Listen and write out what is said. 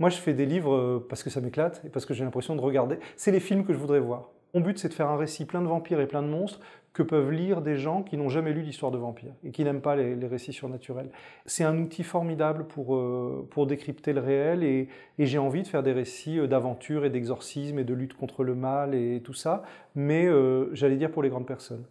Moi, je fais des livres euh, parce que ça m'éclate et parce que j'ai l'impression de regarder. C'est les films que je voudrais voir. Mon but, c'est de faire un récit plein de vampires et plein de monstres que peuvent lire des gens qui n'ont jamais lu l'histoire de vampires et qui n'aiment pas les, récits surnaturels. C'est un outil formidable pour, euh, décrypter le réel et, j'ai envie de faire des récits euh, d'aventure et d'exorcisme et de lutte contre le mal et tout ça, mais j'allais dire pour les grandes personnes.